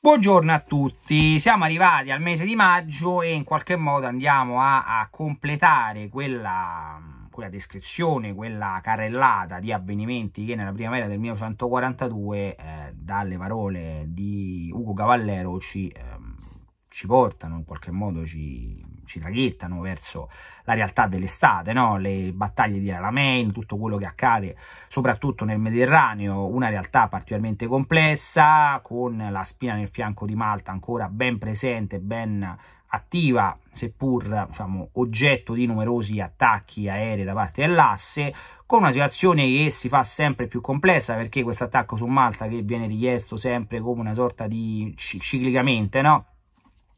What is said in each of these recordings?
Buongiorno a tutti, siamo arrivati al mese di maggio e in qualche modo andiamo a, a completare quella, quella, descrizione, quella carrellata di avvenimenti che nella primavera del 1942 eh, dalle parole di Ugo Cavallero ci, eh, ci portano, in qualche modo ci ci traghettano verso la realtà dell'estate, no? le battaglie di Alamein, tutto quello che accade soprattutto nel Mediterraneo, una realtà particolarmente complessa, con la spina nel fianco di Malta ancora ben presente, ben attiva, seppur diciamo, oggetto di numerosi attacchi aerei da parte dell'asse, con una situazione che si fa sempre più complessa perché questo attacco su Malta che viene richiesto sempre come una sorta di ciclicamente, no?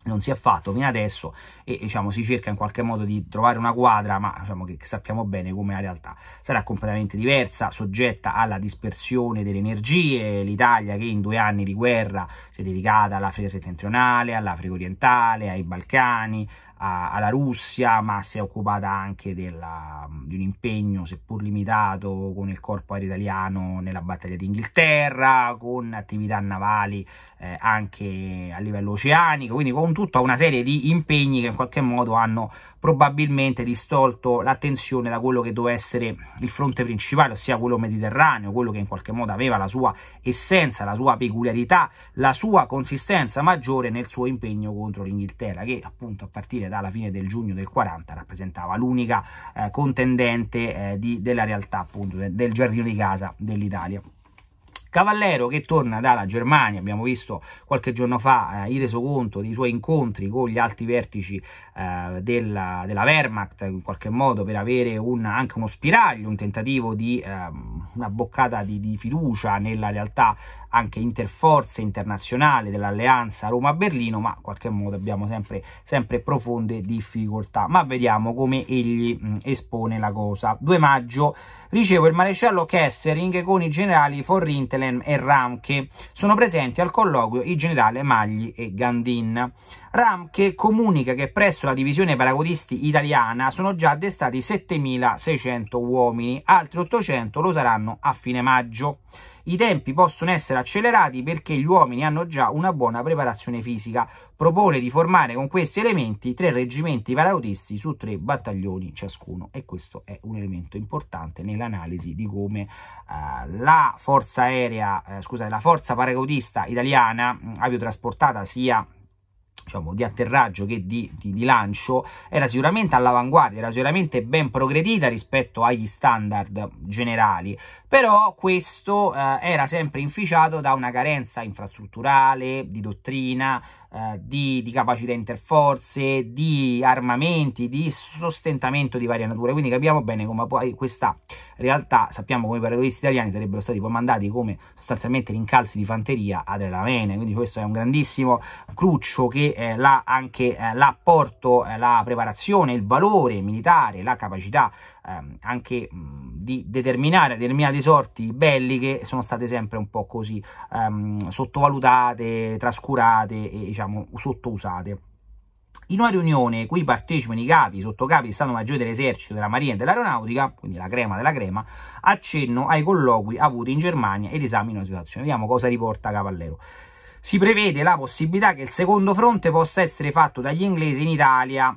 non si è fatto fino adesso e diciamo si cerca in qualche modo di trovare una quadra ma diciamo che sappiamo bene come la realtà sarà completamente diversa soggetta alla dispersione delle energie l'Italia che in due anni di guerra si è dedicata all'Africa settentrionale all'Africa orientale ai Balcani a, alla Russia ma si è occupata anche della, di un impegno seppur limitato con il corpo aereo italiano nella battaglia d'Inghilterra con attività navali eh, anche a livello oceanico, quindi con tutta una serie di impegni che in qualche modo hanno probabilmente distolto l'attenzione da quello che doveva essere il fronte principale, ossia quello mediterraneo, quello che in qualche modo aveva la sua essenza, la sua peculiarità, la sua consistenza maggiore nel suo impegno contro l'Inghilterra, che appunto a partire dalla fine del giugno del 40 rappresentava l'unica eh, contendente eh, di, della realtà appunto de, del giardino di casa dell'Italia. Cavallero che torna dalla Germania, abbiamo visto qualche giorno fa eh, il resoconto dei suoi incontri con gli alti vertici eh, della, della, Wehrmacht in qualche modo per avere un, anche uno spiraglio, un tentativo di ehm, una boccata di, di, fiducia nella realtà anche interforze internazionale dell'alleanza Roma-Berlino, ma in qualche modo abbiamo sempre, sempre profonde difficoltà. Ma vediamo come egli mh, espone la cosa. 2 maggio ricevo il maresciallo Kessering con i generali Forrintelen e Ramke. Sono presenti al colloquio i generali Magli e Gandin. RAM che comunica che presso la divisione paracodisti italiana sono già addestrati 7.600 uomini, altri 800 lo saranno a fine maggio. I tempi possono essere accelerati perché gli uomini hanno già una buona preparazione fisica. Propone di formare con questi elementi tre reggimenti paraudisti su tre battaglioni ciascuno e questo è un elemento importante nell'analisi di come eh, la forza aerea, eh, scusate, la forza paracautista italiana aviotrasportata sia diciamo, di atterraggio che di, di, di lancio era sicuramente all'avanguardia, era sicuramente ben progredita rispetto agli standard generali, però questo eh, era sempre inficiato da una carenza infrastrutturale, di dottrina, eh, di, di, capacità interforze, di armamenti, di sostentamento di varia natura. Quindi capiamo bene come poi questa realtà, sappiamo come i paracadutisti italiani sarebbero stati poi mandati come sostanzialmente rincalzi di fanteria ad Elamene. Quindi questo è un grandissimo cruccio che eh, l'ha anche eh, l'apporto, eh, la preparazione, il valore militare, la capacità ehm, anche mh, di determinare determinate sorti belliche sono state sempre un po' così ehm, sottovalutate, trascurate e diciamo diciamo, sottousate. In una riunione cui partecipano i capi, i sottocapi di Stato Maggiore dell'Esercito, della Marina e dell'Aeronautica, quindi la crema della crema, accenno ai colloqui avuti in Germania ed esamino la situazione. Vediamo cosa riporta Cavallero. Si prevede la possibilità che il secondo fronte possa essere fatto dagli inglesi in Italia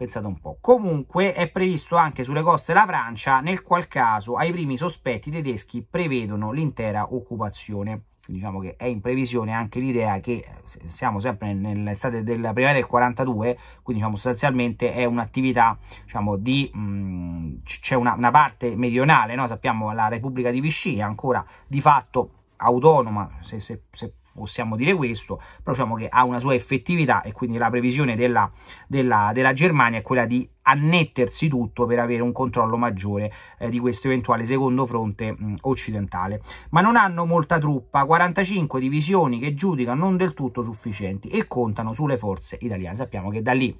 Pensate un po'. Comunque è previsto anche sulle coste della Francia, nel qual caso ai primi sospetti tedeschi prevedono l'intera occupazione diciamo che è in previsione anche l'idea che eh, siamo sempre nell'estate della primavera del 42 quindi diciamo sostanzialmente è un'attività diciamo di mhmm, c'è una, una, parte meridionale no? sappiamo la Repubblica di Vichy è ancora di fatto autonoma se, se, se possiamo dire questo, però diciamo che ha una sua effettività e quindi la previsione della, della, della Germania è quella di annettersi tutto per avere un controllo maggiore eh, di questo eventuale secondo fronte mh, occidentale. Ma non hanno molta truppa, 45 divisioni che giudicano non del tutto sufficienti e contano sulle forze italiane. Sappiamo che da lì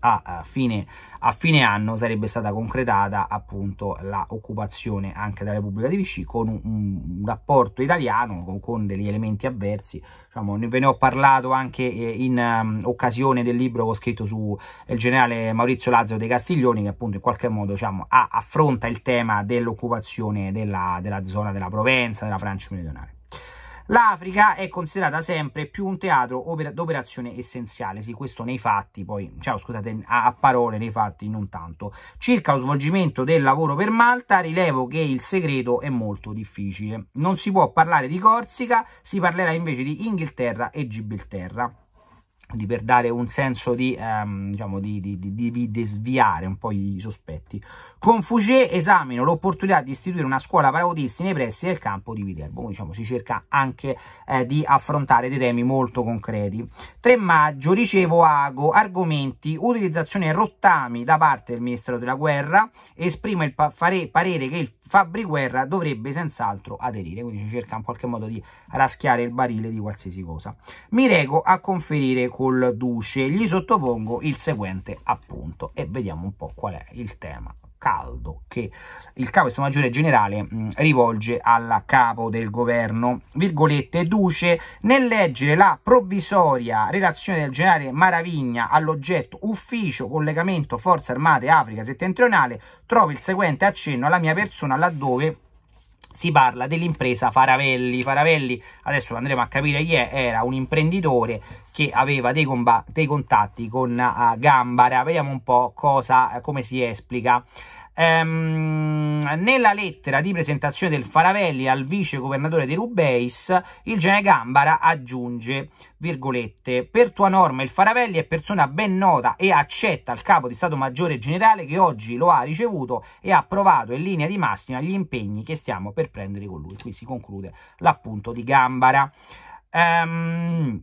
a fine, a fine anno sarebbe stata concretata appunto l'occupazione anche dalla Repubblica di Vichy con un, un rapporto italiano con, con, degli elementi avversi diciamo, ve ne ho parlato anche eh, in um, occasione del libro che ho scritto su eh, il generale Maurizio Lazzaro dei Castiglioni che appunto in qualche modo diciamo, affronta il tema dell'occupazione della, della zona della Provenza, della Francia meridionale L'Africa è considerata sempre più un teatro opera d'operazione essenziale, sì, questo nei fatti, poi, cioè, scusate, a, a parole, nei fatti non tanto. Circa lo svolgimento del lavoro per Malta, rilevo che il segreto è molto difficile. Non si può parlare di Corsica, si parlerà invece di Inghilterra e Gibilterra di per dare un senso di, ehm, diciamo, di, di, di, di, desviare un po' i sospetti. Con Fugé esamino l'opportunità di istituire una scuola per autisti nei pressi del campo di Viterbo. Quindi, diciamo, si cerca anche eh, di affrontare dei temi molto concreti. 3 maggio ricevo ago, argomenti, utilizzazione rottami da parte del Ministero della Guerra. Esprimo il pa parere che il Fabri Guerra dovrebbe senz'altro aderire, quindi cerca in qualche modo di raschiare il barile di qualsiasi cosa. Mi rego a conferire col Duce, gli sottopongo il seguente appunto e vediamo un po' qual è il tema caldo che il capo di Stato Generale mh, mm, rivolge al capo del governo. Virgolette, duce nel leggere la provvisoria relazione del generale Maravigna all'oggetto ufficio collegamento Forze Armate Africa Settentrionale, trovo il seguente accenno alla mia persona laddove si parla dell'impresa Faravelli. Faravelli, adesso andremo a capire chi è, era un imprenditore che aveva dei, dei contatti con uh, Gambara. Vediamo un po' cosa, eh, come si esplica. Ehm, nella lettera di presentazione del Faravelli al vice governatore di Rubeis, il genere Gambara aggiunge, virgolette, per tua norma il Faravelli è persona ben nota e accetta al capo di Stato Maggiore Generale che oggi lo ha ricevuto e ha approvato in linea di massima gli impegni che stiamo per prendere con lui. Qui si conclude l'appunto di Gambara. Ehm,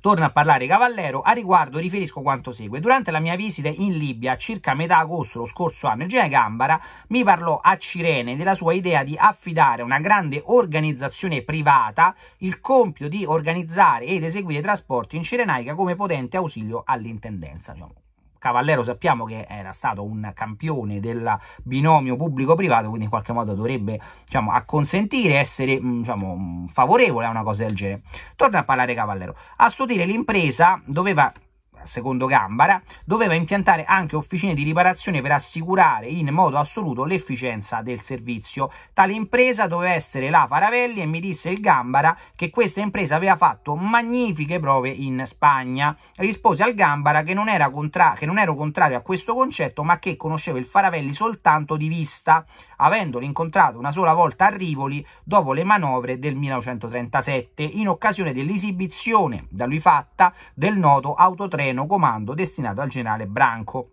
Torno a parlare Cavallero, a riguardo riferisco quanto segue. Durante la mia visita in Libia, circa metà agosto lo scorso anno, il Gene Gambara mi parlò a Cirene della sua idea di affidare a una grande organizzazione privata il compito di organizzare ed eseguire trasporti in Cirenaica come potente ausilio all'intendenza. Diciamo Cavallero sappiamo che era stato un campione del binomio pubblico-privato, quindi in qualche modo dovrebbe diciamo, acconsentire, essere mm, diciamo, mm, favorevole a una cosa del genere. Torna a parlare Cavallero. A suo dire l'impresa doveva secondo Gambara, doveva impiantare anche officine di riparazione per assicurare in modo assoluto l'efficienza del servizio. Tale impresa doveva essere la Faravelli e mi disse il Gambara che questa impresa aveva fatto magnifiche prove in Spagna. Rispose al Gambara che non, era contra- che non ero contrario a questo concetto ma che conoscevo il Faravelli soltanto di vista, avendolo incontrato una sola volta a Rivoli dopo le manovre del 1937 in occasione dell'esibizione da lui fatta del noto autotreno pieno comando destinato al generale Branco.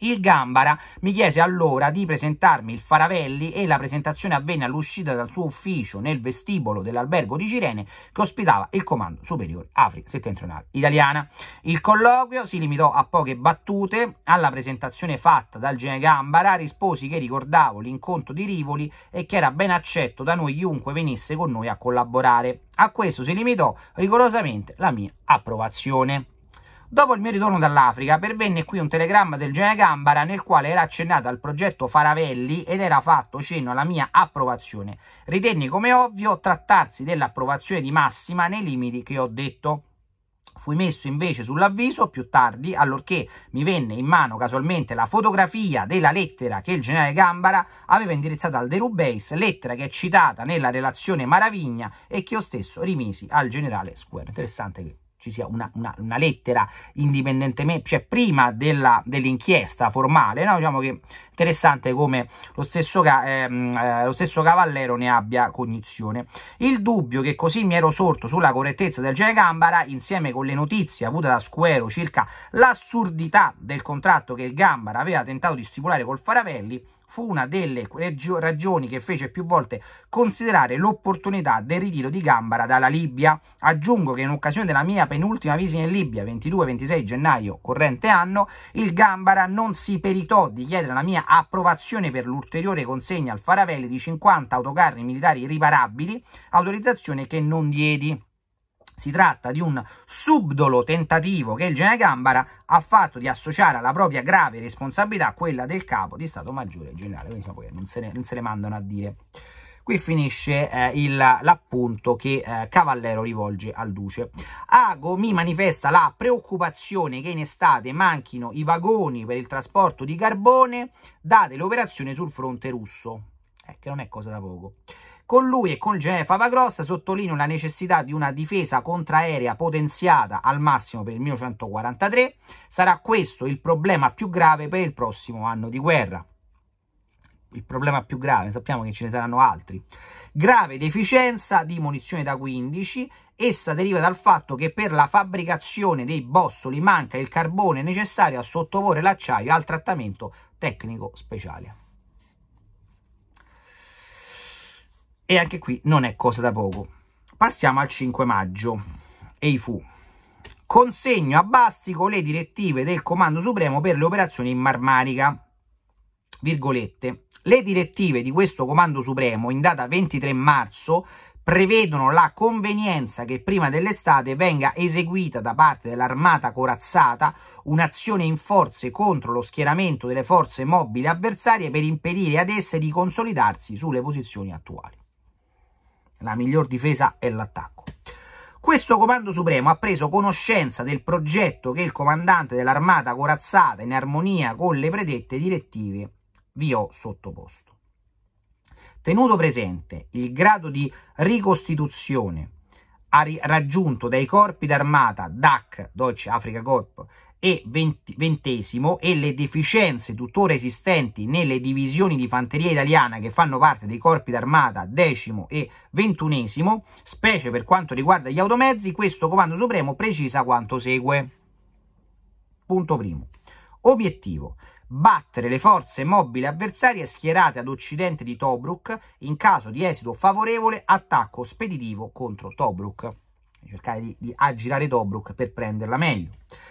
Il Gambara mi chiese allora di presentarmi il Faravelli e la presentazione avvenne all'uscita dal suo ufficio nel vestibolo dell'albergo di Cirene che ospitava il Comando Superiore Africa Settentrionale Italiana. Il colloquio si limitò a poche battute. Alla presentazione fatta dal Gene Gambara risposi che ricordavo l'incontro di Rivoli e che era ben accetto da noi chiunque venisse con noi a collaborare. A questo si limitò rigorosamente la mia approvazione. Dopo il mio ritorno dall'Africa, pervenne qui un telegramma del Gene Gambara nel quale era accennato al progetto Faravelli ed era fatto cenno alla mia approvazione. Ritenni come ovvio trattarsi dell'approvazione di massima nei limiti che ho detto. Fui messo invece sull'avviso più tardi, allorché mi venne in mano casualmente la fotografia della lettera che il generale Gambara aveva indirizzato al Derubais, lettera che è citata nella relazione Maravigna e che io stesso rimisi al generale Square. Interessante che ci sia una, una, una lettera indipendentemente, cioè prima dell'inchiesta formale, no? diciamo che interessante come lo stesso, ehm, eh, lo stesso Cavallero ne abbia cognizione. Il dubbio che così mi ero sorto sulla correttezza del genere Gambara, insieme con le notizie avute da Squero circa l'assurdità del contratto che il Gambara aveva tentato di stipulare col Faravelli, fu una delle ragioni che fece più volte considerare l'opportunità del ritiro di Gambara dalla Libia. Aggiungo che in occasione della mia penultima visita in Libia, 22-26 gennaio corrente anno, il Gambara non si peritò di chiedere la mia approvazione per l'ulteriore consegna al Faravelli di 50 autocarri militari riparabili, autorizzazione che non diedi. Si tratta di un subdolo tentativo che il Gene Gambara ha fatto di associare alla propria grave responsabilità quella del capo di Stato Maggiore Generale, quindi diciamo che non se, ne, non se ne mandano a dire. Qui finisce eh, l'appunto che eh, Cavallero rivolge al Duce. Ago mi manifesta la preoccupazione che in estate manchino i vagoni per il trasporto di carbone, date l'operazione sul fronte russo, eh, che non è cosa da poco. Con lui e con Genè Favagrossa sottolineo la necessità di una difesa contraerea potenziata al massimo per il 1943. Sarà questo il problema più grave per il prossimo anno di guerra il problema più grave, sappiamo che ce ne saranno altri. Grave deficienza di munizione da 15, essa deriva dal fatto che per la fabbricazione dei bossoli manca il carbone necessario a sottoporre l'acciaio al trattamento tecnico speciale. e anche qui non è cosa da poco. Passiamo al 5 maggio. Ehi fu. Consegno a Bastico le direttive del Comando Supremo per le operazioni in Marmanica. Virgolette. Le direttive di questo Comando Supremo in data 23 marzo prevedono la convenienza che prima dell'estate venga eseguita da parte dell'armata corazzata un'azione in forze contro lo schieramento delle forze mobili avversarie per impedire ad esse di consolidarsi sulle posizioni attuali. La miglior difesa è l'attacco. Questo comando supremo ha preso conoscenza del progetto che il comandante dell'armata corazzata in armonia con le predette direttive vi ho sottoposto. Tenuto presente il grado di ricostituzione raggiunto dai corpi d'armata DAC, Deutsche Africa Corps, e ventesimo e le deficienze tuttora esistenti nelle divisioni di fanteria italiana che fanno parte dei corpi d'armata decimo e ventunesimo, specie per quanto riguarda gli automezzi, questo Comando Supremo precisa quanto segue. Punto primo. Obiettivo battere le forze mobili avversarie schierate ad occidente di Tobruk in caso di esito favorevole attacco speditivo contro Tobruk cercare di, di aggirare Tobruk per prenderla meglio.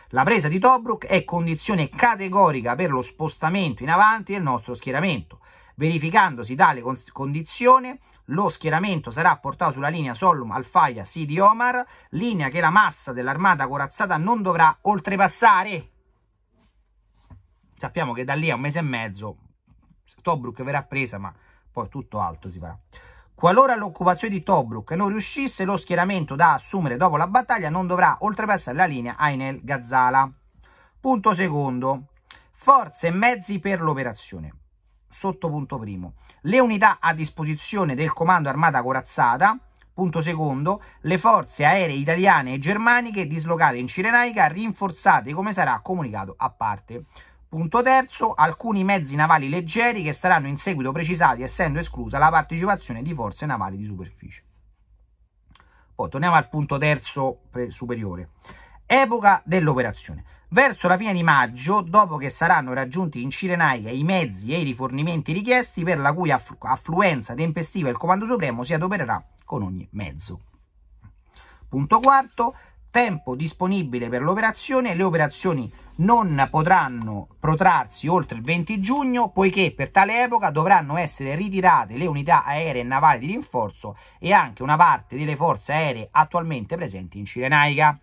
La presa di Tobruk è condizione categorica per lo spostamento in avanti del nostro schieramento. Verificandosi tale condizione, lo schieramento sarà portato sulla linea Sollum Alfaia Sidi Omar, linea che la massa dell'armata corazzata non dovrà oltrepassare. Sappiamo che da lì a un mese e mezzo Tobruk verrà presa, ma poi tutto altro si farà. Qualora l'occupazione di Tobruk non riuscisse, lo schieramento da assumere dopo la battaglia non dovrà oltrepassare la linea Ainel Gazala. Punto secondo. Forze e mezzi per l'operazione. Sotto punto primo. Le unità a disposizione del Comando Armata Corazzata. Punto secondo. Le forze aeree italiane e germaniche dislocate in Cirenaica rinforzate come sarà comunicato a parte. Punto terzo, alcuni mezzi navali leggeri che saranno in seguito precisati essendo esclusa la partecipazione di forze navali di superficie. Poi torniamo al punto terzo superiore. Epoca dell'operazione. Verso la fine di maggio, dopo che saranno raggiunti in Cirenaica i mezzi e i rifornimenti richiesti per la cui affluenza tempestiva il Comando Supremo si adopererà con ogni mezzo. Punto quarto, tempo disponibile per l'operazione, le operazioni non potranno protrarsi oltre il 20 giugno, poiché per tale epoca dovranno essere ritirate le unità aeree e navali di rinforzo e anche una parte delle forze aeree attualmente presenti in Cirenaica.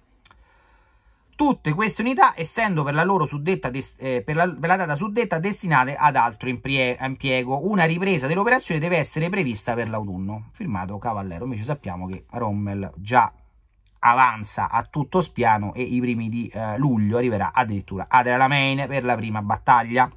Tutte queste unità, essendo per la, loro suddetta, eh, per la, per la data suddetta destinate ad altro impiego, una ripresa dell'operazione deve essere prevista per l'autunno. Firmato Cavallero, invece sappiamo che Rommel già avanza a tutto spiano e i primi di eh, luglio arriverà addirittura ad Alamein per la prima battaglia.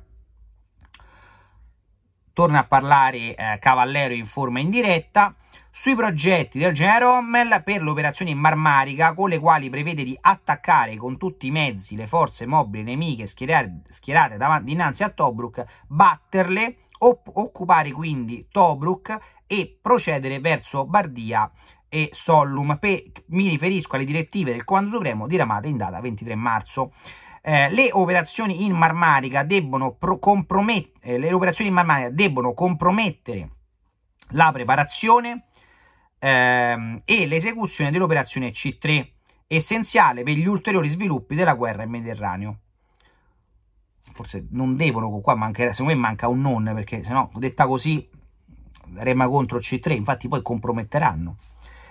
Torna a parlare eh, Cavallero in forma in diretta sui progetti del genere Rommel per l'operazione Marmarica con le quali prevede di attaccare con tutti i mezzi le forze mobili nemiche schierate, schierate davanti, dinanzi a Tobruk, batterle, occupare quindi Tobruk e procedere verso Bardia e Sollum. Per, mi riferisco alle direttive del Comando Supremo diramate in data 23 marzo. Eh, le, operazioni eh, le operazioni in Marmarica debbono compromettere la preparazione ehm, e l'esecuzione dell'operazione C3, essenziale per gli ulteriori sviluppi della guerra in Mediterraneo. Forse non devono, qua manca, secondo me manca un non, perché se no, detta così, rema contro C3, infatti poi comprometteranno.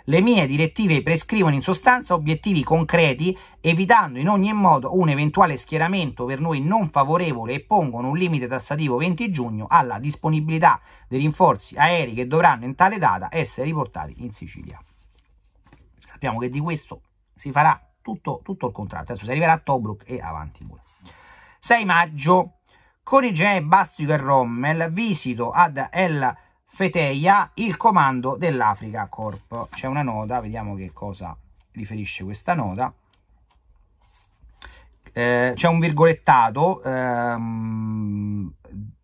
Le mie direttive prescrivono in sostanza obiettivi concreti, evitando in ogni modo un eventuale schieramento per noi non favorevole e pongono un limite tassativo 20 giugno alla disponibilità dei rinforzi aerei che dovranno in tale data essere riportati in Sicilia. Sappiamo che di questo si farà tutto, tutto il contratto. Adesso si arriverà a Tobruk e avanti pure. 6 maggio, con i Gene Bastico e Rommel, visito ad El Feteia, il comando dell'Africa Corp. C'è una nota, vediamo che cosa riferisce questa nota. Eh, c'è un virgolettato ehm,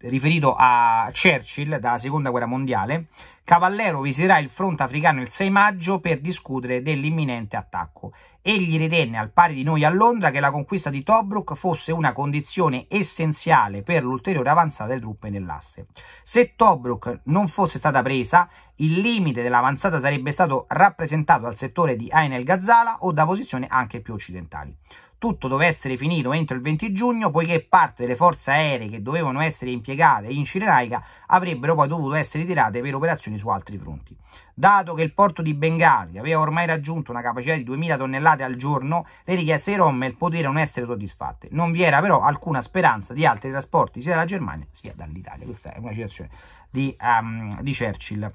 riferito a Churchill dalla seconda guerra mondiale, Cavallero visiterà il fronte africano il 6 maggio per discutere dell'imminente attacco. Egli ritenne, al pari di noi a Londra, che la conquista di Tobruk fosse una condizione essenziale per l'ulteriore avanzata delle truppe nell'asse. Se Tobruk non fosse stata presa, il limite dell'avanzata sarebbe stato rappresentato dal settore di Ain el ghazala o da posizioni anche più occidentali tutto doveva essere finito entro il 20 giugno, poiché parte delle forze aeree che dovevano essere impiegate in Cirenaica avrebbero poi dovuto essere tirate per operazioni su altri fronti. Dato che il porto di Bengasi aveva ormai raggiunto una capacità di 2000 tonnellate al giorno, le richieste di Rommel poterono essere soddisfatte. Non vi era però alcuna speranza di altri trasporti sia dalla Germania sia dall'Italia. Questa è una citazione di, um, di Churchill.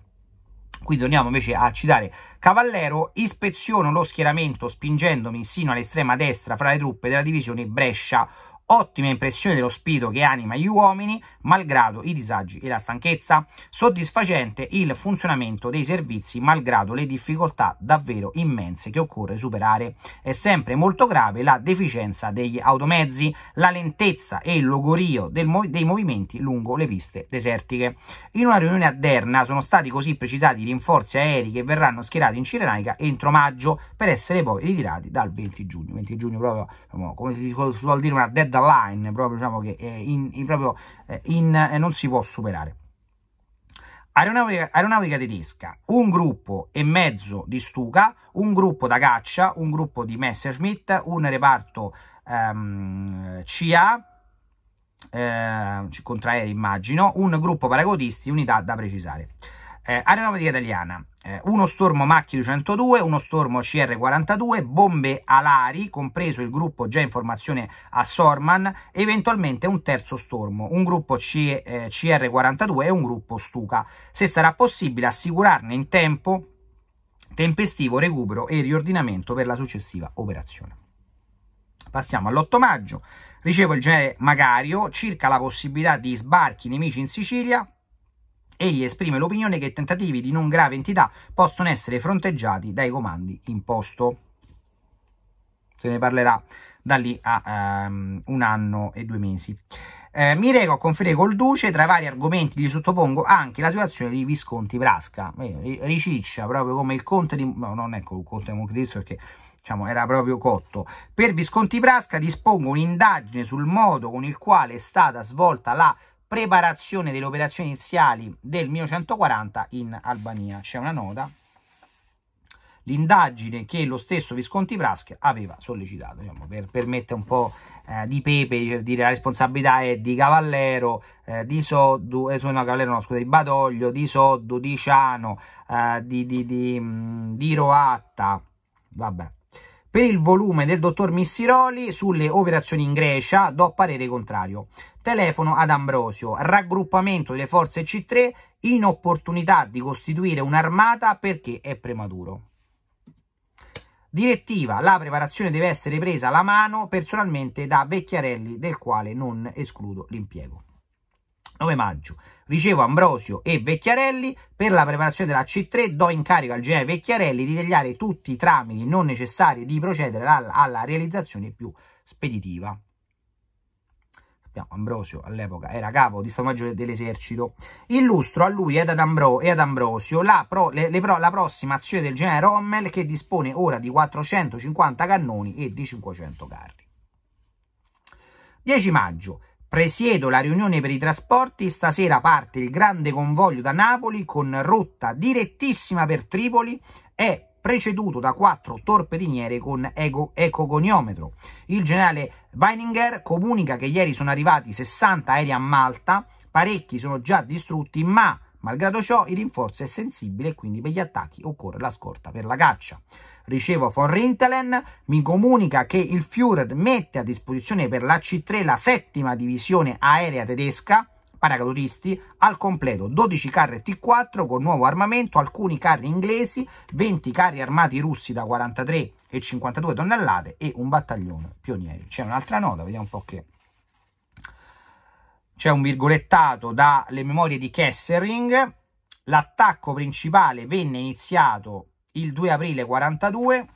Qui torniamo invece a citare Cavallero, ispeziono lo schieramento spingendomi sino all'estrema destra fra le truppe della divisione Brescia Ottima impressione dello spirito che anima gli uomini, malgrado i disagi e la stanchezza. Soddisfacente il funzionamento dei servizi, malgrado le difficoltà davvero immense che occorre superare. È sempre molto grave la deficienza degli automezzi, la lentezza e il logorio mov dei movimenti lungo le piste desertiche. In una riunione a Derna sono stati così precisati i rinforzi aerei che verranno schierati in Cirenaica entro maggio per essere poi ritirati dal 20 giugno. 20 giugno proprio, come si suol dire, una dead da line, proprio diciamo che è eh, in, in, proprio, eh, in, eh, non si può superare. Aeronautica, aeronautica, tedesca, un gruppo e mezzo di Stuka, un gruppo da caccia, un gruppo di Messerschmitt, un reparto ehm, CA, eh, contraeri immagino, un gruppo paracautisti, unità da precisare. Eh, aeronautica italiana, eh, uno stormo Macchi 202, uno stormo CR42, bombe alari, compreso il gruppo già in formazione a Sorman, e eventualmente un terzo stormo, un gruppo C, eh, CR42 e un gruppo Stuka. Se sarà possibile assicurarne in tempo tempestivo recupero e riordinamento per la successiva operazione. Passiamo all'8 maggio. Ricevo il genere Magario circa la possibilità di sbarchi nemici in Sicilia, Egli esprime l'opinione che tentativi di non grave entità possono essere fronteggiati dai comandi in posto. Se ne parlerà da lì a um, un anno e due mesi. Eh, mi reco a conferire col Duce, tra i vari argomenti gli sottopongo anche la situazione di Visconti Prasca. Eh, riciccia proprio come il conte di... No, non è il conte di Moncristo perché diciamo, era proprio cotto. Per Visconti Prasca dispongo un'indagine sul modo con il quale è stata svolta la preparazione delle operazioni iniziali del 1940 in Albania. C'è una nota, l'indagine che lo stesso Visconti Praschi aveva sollecitato, diciamo, per permettere un po' eh, di pepe, dire la responsabilità è di Cavallero, eh, di Soddu, eh, no, Cavallero no, scusa, di Badoglio, di Soddu, di Ciano, eh, di, di, di, di Roatta, vabbè, per il volume del dottor Missiroli sulle operazioni in Grecia do parere contrario. Telefono ad Ambrosio, raggruppamento delle forze C3, inopportunità di costituire un'armata perché è prematuro. Direttiva, la preparazione deve essere presa alla mano personalmente da Vecchiarelli del quale non escludo l'impiego. 9 maggio. Ricevo Ambrosio e Vecchiarelli per la preparazione della C3. Do incarico al generale Vecchiarelli di tagliare tutti i tramiti non necessari e di procedere alla, alla realizzazione più speditiva. Ambrosio all'epoca era capo di Stato Maggiore dell'Esercito, illustro a lui ed ad, Ambro, e ad Ambrosio la, pro, le, le pro, la, prossima azione del genere Rommel che dispone ora di 450 cannoni e di 500 carri. 10 maggio. Presiedo la riunione per i trasporti, stasera parte il grande convoglio da Napoli con rotta direttissima per Tripoli e preceduto da quattro torpediniere con ecogoniometro. Il generale Weininger comunica che ieri sono arrivati 60 aerei a Malta, parecchi sono già distrutti, ma malgrado ciò il rinforzo è sensibile e quindi per gli attacchi occorre la scorta per la caccia ricevo von Rintelen, mi comunica che il Führer mette a disposizione per la C3 la settima divisione aerea tedesca, paracadutisti, al completo 12 carri T4 con nuovo armamento, alcuni carri inglesi, 20 carri armati russi da 43 e 52 tonnellate e un battaglione pionieri. C'è un'altra nota, vediamo un po' che c'è un virgolettato dalle memorie di Kessering. L'attacco principale venne iniziato il 2 aprile 42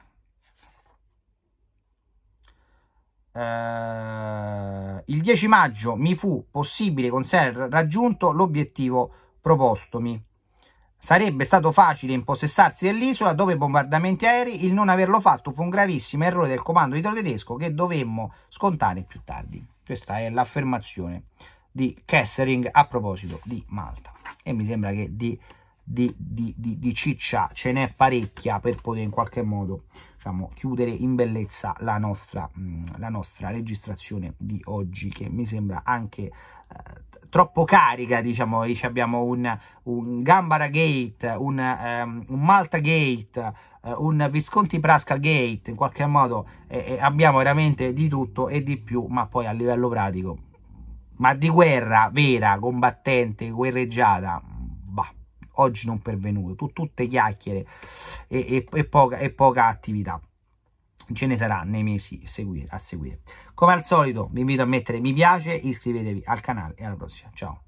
eh, il 10 maggio mi fu possibile con sé raggiunto l'obiettivo propostomi Sarebbe stato facile impossessarsi dell'isola dopo i bombardamenti aerei, il non averlo fatto fu un gravissimo errore del comando italo-tedesco che dovemmo scontare più tardi. Questa è l'affermazione di Kessering a proposito di Malta e mi sembra che di di, di, di, di ciccia ce n'è parecchia per poter in qualche modo diciamo, chiudere in bellezza la nostra, mh, mm, la nostra registrazione di oggi che mi sembra anche eh, troppo carica diciamo abbiamo un, un Gambara Gate un, um, un Malta Gate eh, un Visconti Prasca Gate in qualche modo eh, abbiamo veramente di tutto e di più ma poi a livello pratico ma di guerra vera combattente guerreggiata oggi non pervenuto, tu, tutte chiacchiere e, e, e, poca, e, poca, attività. Ce ne sarà nei mesi seguire, a seguire. Come al solito vi invito a mettere mi piace, iscrivetevi al canale e alla prossima. Ciao!